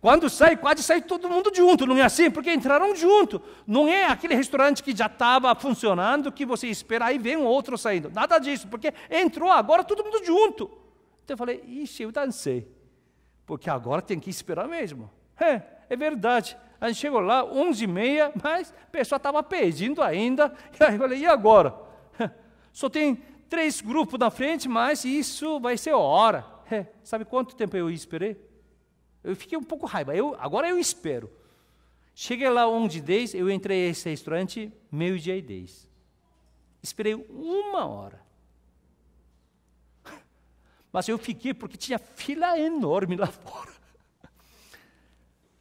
Quando sai, quase sai todo mundo junto, não é assim? Porque entraram junto. Não é aquele restaurante que já estava funcionando, que você espera aí vem um outro saindo. Nada disso, porque entrou agora todo mundo junto. Então eu falei, ixi, eu dancei porque agora tem que esperar mesmo. É, é verdade. A gente chegou lá, 11h30, mas a pessoa estava pedindo ainda. E aí eu falei, e agora? Só tem três grupos na frente, mas isso vai ser hora. É, sabe quanto tempo eu esperei? Eu fiquei um pouco raiva. Eu, agora eu espero. Cheguei lá 11 e 10, eu entrei nesse restaurante meio-dia e 10. Esperei uma hora. Mas eu fiquei porque tinha fila enorme lá fora.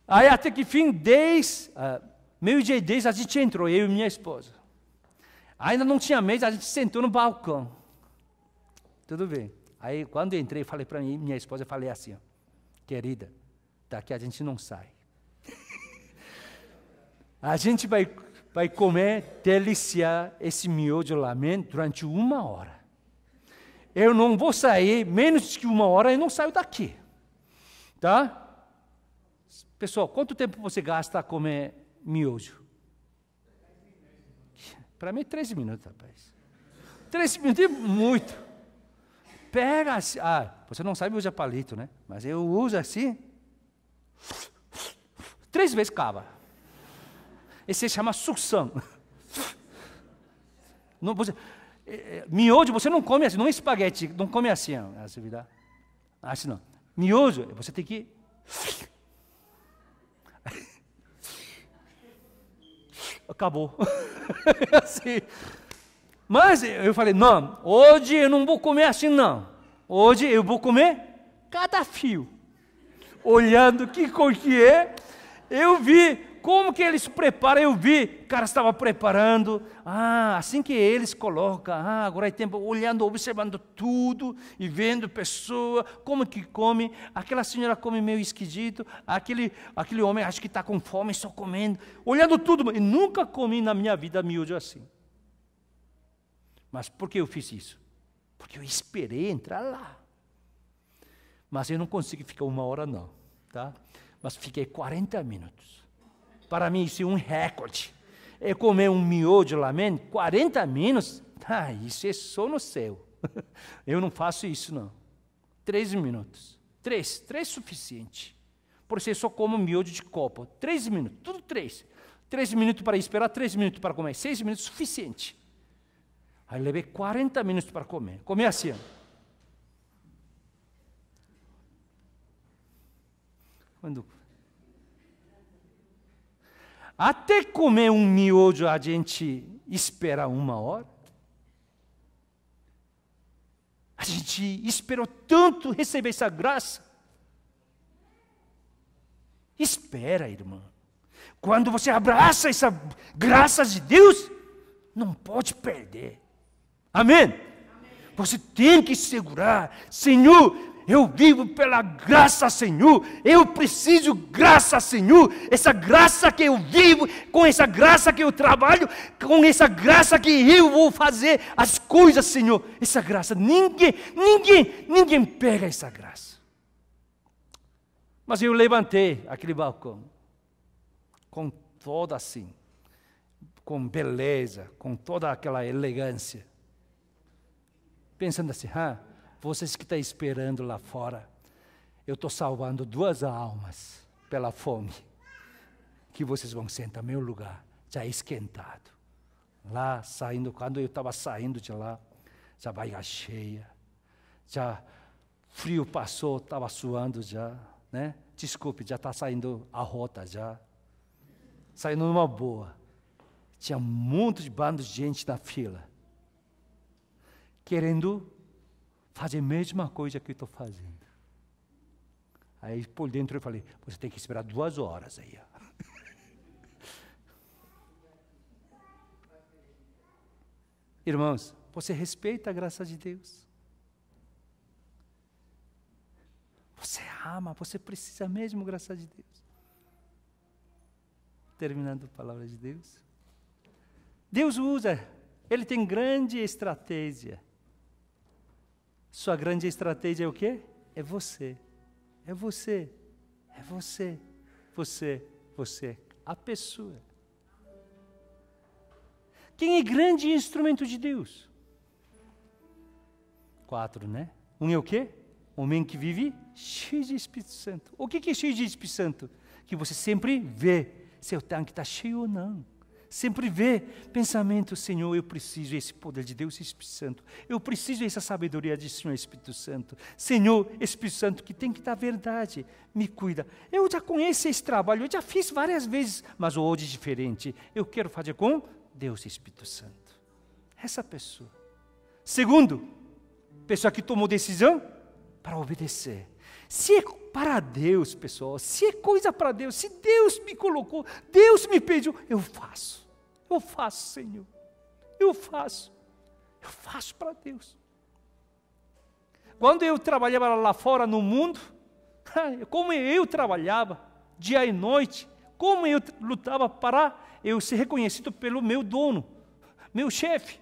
Aí até que fim, 10, uh, ah, meio-dia e 10, a gente entrou, eu e minha esposa. Ainda não tinha mesa, a gente sentou no balcão. Tudo bem. Aí quando eu entrei, falei para minha esposa, falei assim, ó, querida, daqui a gente não sai. a gente vai, vai comer, deliciar esse miojo dentro durante uma hora eu não vou sair menos que uma hora, e não saio daqui. Tá? Pessoal, quanto tempo você gasta a comer miojo? Para mim, 13 minutos, rapaz. 13 minutos é muito. Pega assim. Ah, você não sabe usar palito, né? Mas eu uso assim. Três vezes cava. Esse se chama sucção. Não, você, é, é, miojo, você não come assim, não é espaguete, não come assim, assim, assim não. Miojo, você tem que. Acabou. assim. Mas eu falei, não, hoje eu não vou comer assim, não. Hoje eu vou comer cada fio. Olhando que cor que é, eu vi como que eles preparam? Eu vi, o cara estava preparando. Ah, assim que eles colocam, ah, agora é tempo olhando, observando tudo e vendo pessoa, como que come. Aquela senhora come meio esquisito, aquele, aquele homem acho que está com fome, só comendo, olhando tudo. E nunca comi na minha vida miúdo assim. Mas por que eu fiz isso? Porque eu esperei entrar lá. Mas eu não consegui ficar uma hora, não. Tá? Mas fiquei 40 minutos. Para mim, isso é um recorde. É comer é um miolo de ramen, 40 minutos, ah, isso é só no céu. Eu não faço isso, não. Três minutos. Três, três suficiente. Por isso, eu só como miolo de copo. Três minutos, tudo três. Três minutos para esperar, três minutos para comer. Seis minutos, suficiente. Aí levei 40 minutos para comer. Comi assim. Quando até comer um miojo a gente espera uma hora. A gente esperou tanto receber essa graça. Espera, irmã. Quando você abraça essa graça de Deus, não pode perder. Amém? Amém? Você tem que segurar. Senhor, eu vivo pela graça, Senhor. Eu preciso graça, Senhor. Essa graça que eu vivo, com essa graça que eu trabalho, com essa graça que eu vou fazer as coisas, Senhor. Essa graça, ninguém, ninguém, ninguém pega essa graça. Mas eu levantei aquele balcão com toda assim, com beleza, com toda aquela elegância, pensando assim, ah, vocês que estão tá esperando lá fora, eu estou salvando duas almas pela fome, que vocês vão sentar no meu lugar, já esquentado. Lá saindo, quando eu estava saindo de lá, já barriga cheia, já frio passou, estava suando já, né? Desculpe, já está saindo a rota já. Saindo numa boa. Tinha um monte de bando de gente na fila, querendo Faz a mesma coisa que eu estou fazendo. Aí por dentro eu falei, você tem que esperar duas horas aí. Ó. Irmãos, você respeita a graça de Deus. Você ama, você precisa mesmo graça de Deus. Terminando a palavra de Deus. Deus usa, Ele tem grande estratégia sua grande estratégia é o quê? É você. É você. É você. Você, você, a pessoa. Quem é grande instrumento de Deus? Quatro, né? Um é o quê? Homem que vive cheio de Espírito Santo. O que é cheio de Espírito Santo? Que você sempre vê se o tanque está cheio ou não. Sempre vê pensamento, Senhor, eu preciso esse poder de Deus, Espírito Santo. Eu preciso essa sabedoria de Senhor, Espírito Santo. Senhor, Espírito Santo, que tem que dar verdade, me cuida. Eu já conheço esse trabalho, eu já fiz várias vezes, mas hoje é diferente. Eu quero fazer com Deus, Espírito Santo. Essa pessoa. Segundo, pessoa que tomou decisão para obedecer. Se é para Deus, pessoal, se é coisa para Deus, se Deus me colocou, Deus me pediu, eu faço. Eu faço, Senhor. Eu faço. Eu faço para Deus. Quando eu trabalhava lá fora no mundo, como eu trabalhava dia e noite, como eu lutava para eu ser reconhecido pelo meu dono, meu chefe.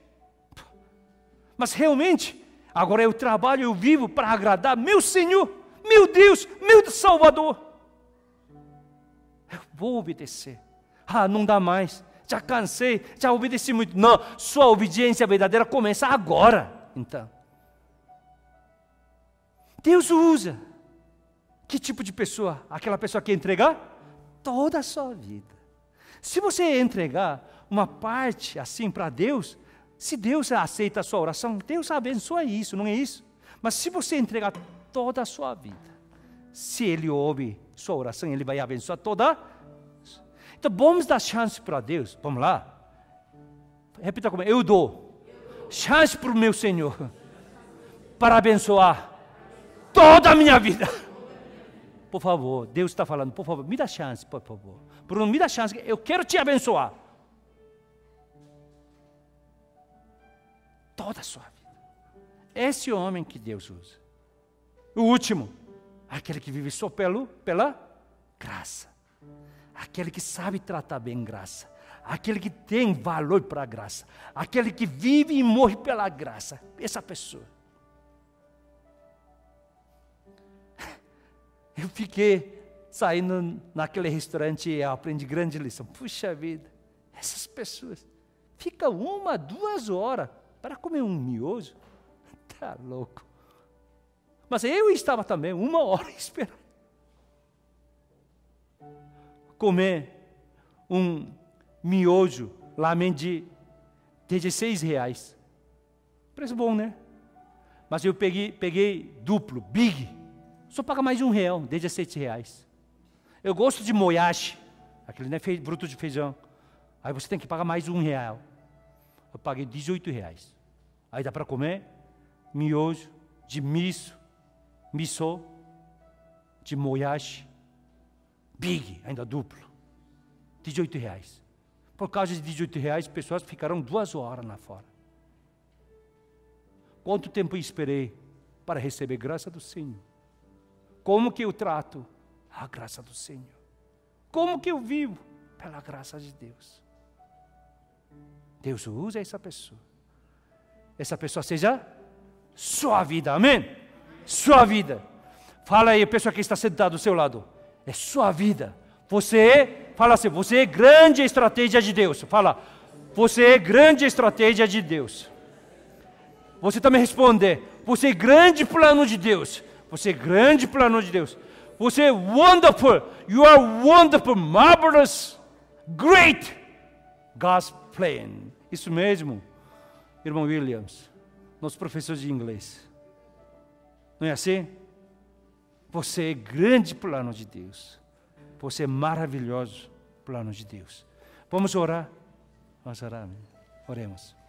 Mas realmente, agora eu trabalho, eu vivo para agradar meu Senhor, meu Deus, meu Salvador. Eu vou obedecer. Ah, não dá mais já cansei, já obedeci muito. Não, sua obediência verdadeira começa agora. Então, Deus usa. Que tipo de pessoa? Aquela pessoa que entregar toda a sua vida. Se você entregar uma parte assim para Deus, se Deus aceita a sua oração, Deus abençoa isso, não é isso? Mas se você entregar toda a sua vida, se Ele ouve sua oração, Ele vai abençoar toda a então vamos dar chance para Deus. Vamos lá. Repita comigo. Eu dou chance para o meu Senhor para abençoar toda a minha vida. Por favor, Deus está falando, por favor, me dá chance, por favor. Bruno, me dá chance, eu quero te abençoar. Toda a sua vida. Esse homem que Deus usa. O último, aquele que vive só pelo, pela graça aquele que sabe tratar bem graça, aquele que tem valor para a graça, aquele que vive e morre pela graça, essa pessoa. Eu fiquei saindo naquele restaurante e aprendi grande lição. Puxa vida, essas pessoas ficam uma, duas horas para comer um miolo, Tá louco. Mas eu estava também uma hora esperando comer um miojo lamen de 16 reais. Preço bom, né? Mas eu peguei, peguei duplo, big. Só paga mais um real, 17 reais. Eu gosto de moyashi, aquele né, bruto de feijão. Aí você tem que pagar mais um real. Eu paguei 18 reais. Aí dá para comer miojo de miso, miso, de moyashi. Big, ainda duplo. 18 reais. Por causa de 18 reais, pessoas ficaram duas horas lá fora. Quanto tempo esperei para receber graça do Senhor? Como que eu trato? A graça do Senhor. Como que eu vivo? Pela graça de Deus. Deus usa essa pessoa. Essa pessoa seja sua vida, amém? Sua vida. Fala aí, pessoa que está sentada do seu lado. É sua vida. Você, fala assim, você é grande estratégia de Deus. Fala, você é grande estratégia de Deus. Você também responde, você é grande plano de Deus. Você é grande plano de Deus. Você é wonderful. You are wonderful, marvelous, great. God's plan. Isso mesmo, irmão Williams, nosso professor de inglês. Não é assim? Você é grande plano de Deus. Você é maravilhoso plano de Deus. Vamos orar? Vamos orar. Oremos.